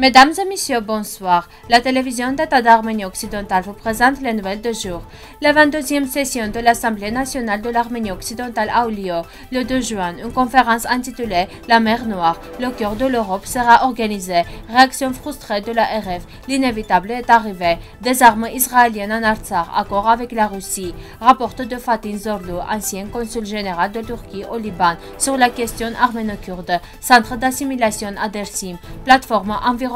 Mesdames et messieurs, bonsoir. La télévision d'État d'Arménie occidentale vous présente les nouvelles de jour. La 22e session de l'Assemblée nationale de l'Arménie occidentale a lieu le 2 juin. Une conférence intitulée La mer Noire, le cœur de l'Europe sera organisée. Réaction frustrée de la RF, l'inévitable est arrivé. Des armes israéliennes en Artsar, accord avec la Russie. Rapport de Fatin Zorlu, ancien consul général de Turquie au Liban, sur la question arméno-kurde. Centre d'assimilation à Dersim, plateforme environnementale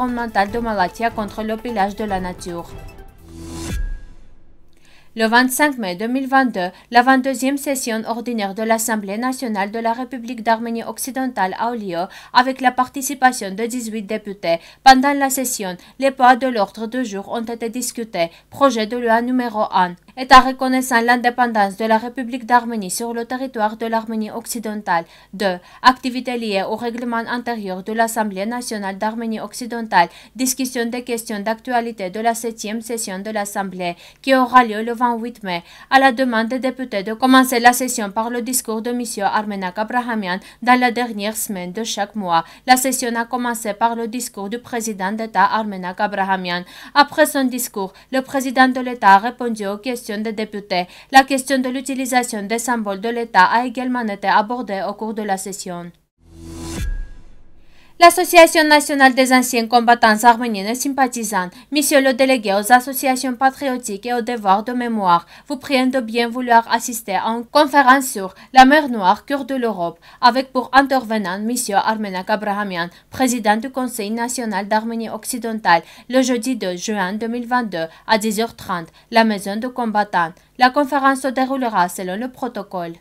le 25 mai 2022, la 22e session ordinaire de l'Assemblée nationale de la République d'Arménie occidentale a eu lieu avec la participation de 18 députés. Pendant la session, les points de l'ordre du jour ont été discutés, projet de loi numéro 1 État reconnaissant l'indépendance de la République d'Arménie sur le territoire de l'Arménie occidentale. 2. Activités liées au règlement intérieur de l'Assemblée nationale d'Arménie occidentale. Discussion des questions d'actualité de la 7e session de l'Assemblée qui aura lieu le 28 mai. À la demande des députés de commencer la session par le discours de M. Armenak Abrahamian dans la dernière semaine de chaque mois. La session a commencé par le discours du président d'État Armenak Abrahamian. Après son discours, le président de l'État a répondu aux questions des députés. La question de l'utilisation des symboles de l'État a également été abordée au cours de la session. L'Association nationale des anciens combattants arméniens et sympathisants, monsieur le délégué aux associations patriotiques et aux devoirs de mémoire, vous prient de bien vouloir assister à une conférence sur la mer Noire, cœur de l'Europe, avec pour intervenant monsieur Armenak Abrahamian, président du Conseil national d'Arménie occidentale, le jeudi 2 juin 2022 à 10h30, la maison de combattants. La conférence se déroulera selon le protocole.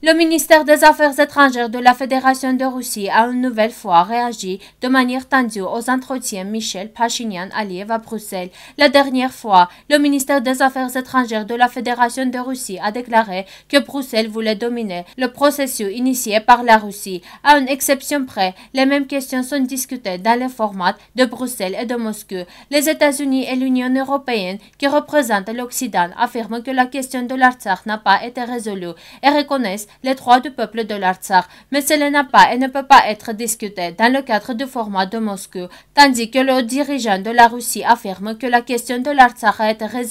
Le ministère des Affaires étrangères de la Fédération de Russie a une nouvelle fois réagi de manière tendue aux entretiens Michel Pachinian-Aliev à Bruxelles. La dernière fois, le ministère des Affaires étrangères de la Fédération de Russie a déclaré que Bruxelles voulait dominer le processus initié par la Russie. À une exception près, les mêmes questions sont discutées dans les formats de Bruxelles et de Moscou. Les États-Unis et l'Union européenne, qui représentent l'Occident, affirment que la question de l'Artsakh n'a pas été résolue et reconnaissent les droits du peuple de l'Artsakh, mais cela n'a pas et ne peut pas être discuté dans le cadre du format de Moscou, tandis que le dirigeant de la Russie affirme que la question de l'Artsakh a été résolue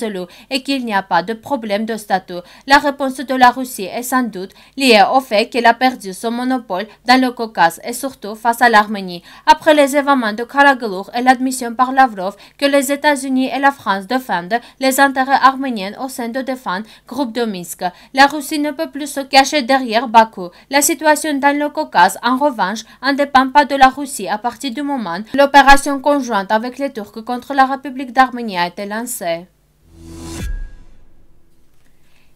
et qu'il n'y a pas de problème de statut. La réponse de la Russie est sans doute liée au fait qu'elle a perdu son monopole dans le Caucase et surtout face à l'Arménie. Après les événements de Karagalour et l'admission par Lavrov que les États-Unis et la France défendent les intérêts arméniens au sein de le groupe de Minsk, la Russie ne peut plus se cacher derrière Bakou. La situation dans le Caucase, en revanche, ne dépend pas de la Russie à partir du moment où l'opération conjointe avec les Turcs contre la République d'Arménie a été lancée.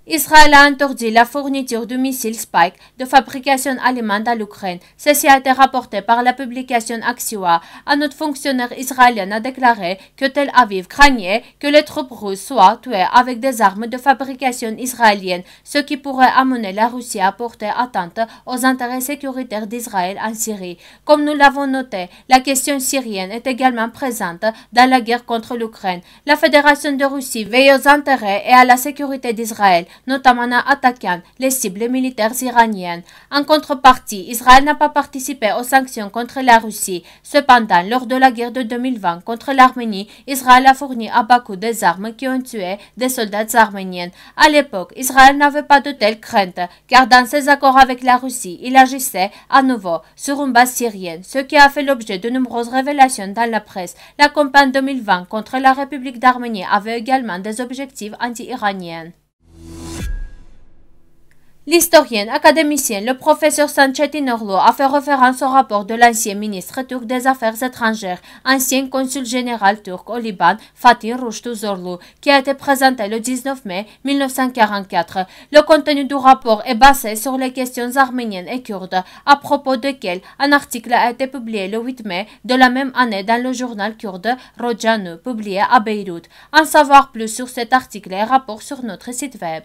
Israël a interdit la fourniture de missiles Spike de fabrication allemande à l'Ukraine. Ceci a été rapporté par la publication Axiwa. Un autre fonctionnaire israélien a déclaré que Tel Aviv craignait que les troupes russes soient tuées avec des armes de fabrication israélienne, ce qui pourrait amener la Russie à porter atteinte aux intérêts sécuritaires d'Israël en Syrie. Comme nous l'avons noté, la question syrienne est également présente dans la guerre contre l'Ukraine. La Fédération de Russie veille aux intérêts et à la sécurité d'Israël notamment en attaquant les cibles militaires iraniennes. En contrepartie, Israël n'a pas participé aux sanctions contre la Russie. Cependant, lors de la guerre de 2020 contre l'Arménie, Israël a fourni à Bakou des armes qui ont tué des soldats arméniens. À l'époque, Israël n'avait pas de telles craintes, car dans ses accords avec la Russie, il agissait à nouveau sur une base syrienne, ce qui a fait l'objet de nombreuses révélations dans la presse. La campagne 2020 contre la République d'Arménie avait également des objectifs anti-iraniens. L'historienne, académicienne, le professeur Sanchetin Orlo a fait référence au rapport de l'ancien ministre turc des Affaires étrangères, ancien consul général turc au Liban, Fatih Rushtu qui a été présenté le 19 mai 1944. Le contenu du rapport est basé sur les questions arméniennes et kurdes, à propos desquelles un article a été publié le 8 mai de la même année dans le journal kurde Rojanu, publié à Beyrouth. En savoir plus sur cet article et rapport sur notre site web.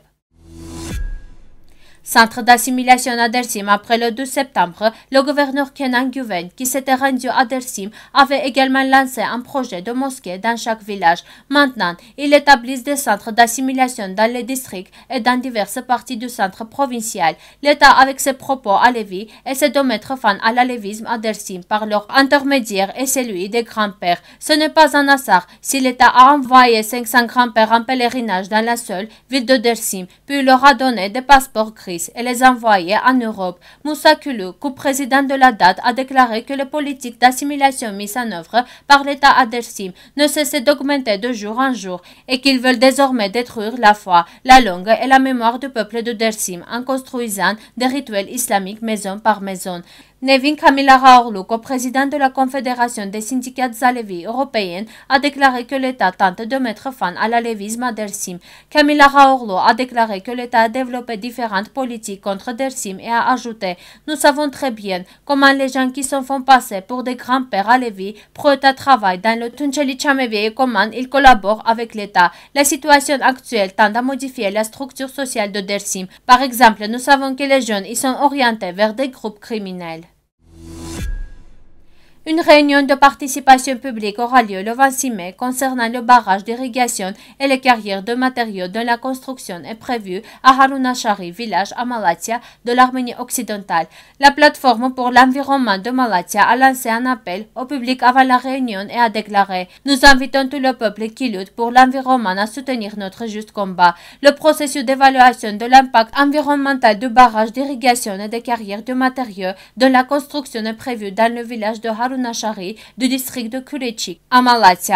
Centre d'assimilation à Dersim après le 2 septembre, le gouverneur Kenan Güven, qui s'était rendu à Dersim, avait également lancé un projet de mosquée dans chaque village. Maintenant, il établit des centres d'assimilation dans les districts et dans diverses parties du centre provincial. L'État, avec ses propos à Lévis, essaie de mettre fin à l'alévisme à Dersim par leur intermédiaire et celui des grands-pères. Ce n'est pas un hasard si l'État a envoyé 500 grands-pères en pèlerinage dans la seule ville de Dersim, puis leur a donné des passeports gris et les envoyer en Europe. Moussa Kulu, co-président de la DAT, a déclaré que les politiques d'assimilation mises en œuvre par l'État à Dersim ne cessent d'augmenter de jour en jour et qu'ils veulent désormais détruire la foi, la langue et la mémoire du peuple de Dersim en construisant des rituels islamiques maison par maison. Nevin Kamila coprésident co-président de la Confédération des syndicats zalévis européenne, a déclaré que l'État tente de mettre fin à l'alévisme à Dersim. Kamila a déclaré que l'État a développé différentes politiques contre Dersim et a ajouté Nous savons très bien comment les gens qui se font passer pour des grands-pères à Lévis prêtent à travail dans le tunceli et comment ils collaborent avec l'État. La situation actuelle tend à modifier la structure sociale de Dersim. Par exemple, nous savons que les jeunes y sont orientés vers des groupes criminels. Une réunion de participation publique aura lieu le 26 mai concernant le barrage d'irrigation et les carrières de matériaux de la construction est prévue à Harunachari village à Malatia de l'Arménie occidentale. La plateforme pour l'environnement de Malatia a lancé un appel au public avant la réunion et a déclaré « Nous invitons tout le peuple qui lutte pour l'environnement à soutenir notre juste combat. Le processus d'évaluation de l'impact environnemental du barrage d'irrigation et des carrières de matériaux de la construction est prévue dans le village de Harunachari Nacharie du district de Kurechik. À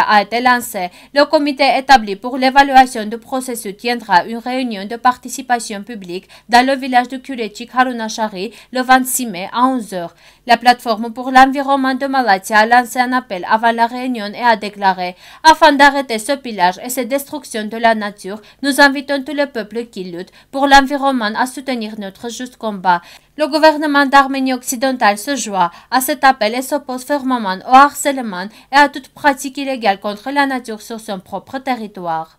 a été lancé. le comité établi pour l'évaluation du processus tiendra une réunion de participation publique dans le village de Kurechik Harunachari le 26 mai à 11h. La plateforme pour l'environnement de Malatia a lancé un appel avant la réunion et a déclaré Afin d'arrêter ce pillage et cette destruction de la nature, nous invitons tous les peuples qui luttent pour l'environnement à soutenir notre juste combat. Le gouvernement d'Arménie occidentale se joint à cet appel et s'oppose au harcèlement et à toute pratique illégale contre la nature sur son propre territoire.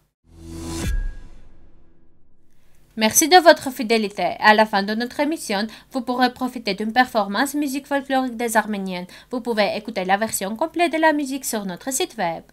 Merci de votre fidélité. À la fin de notre émission, vous pourrez profiter d'une performance musique folklorique des Arméniennes. Vous pouvez écouter la version complète de la musique sur notre site web.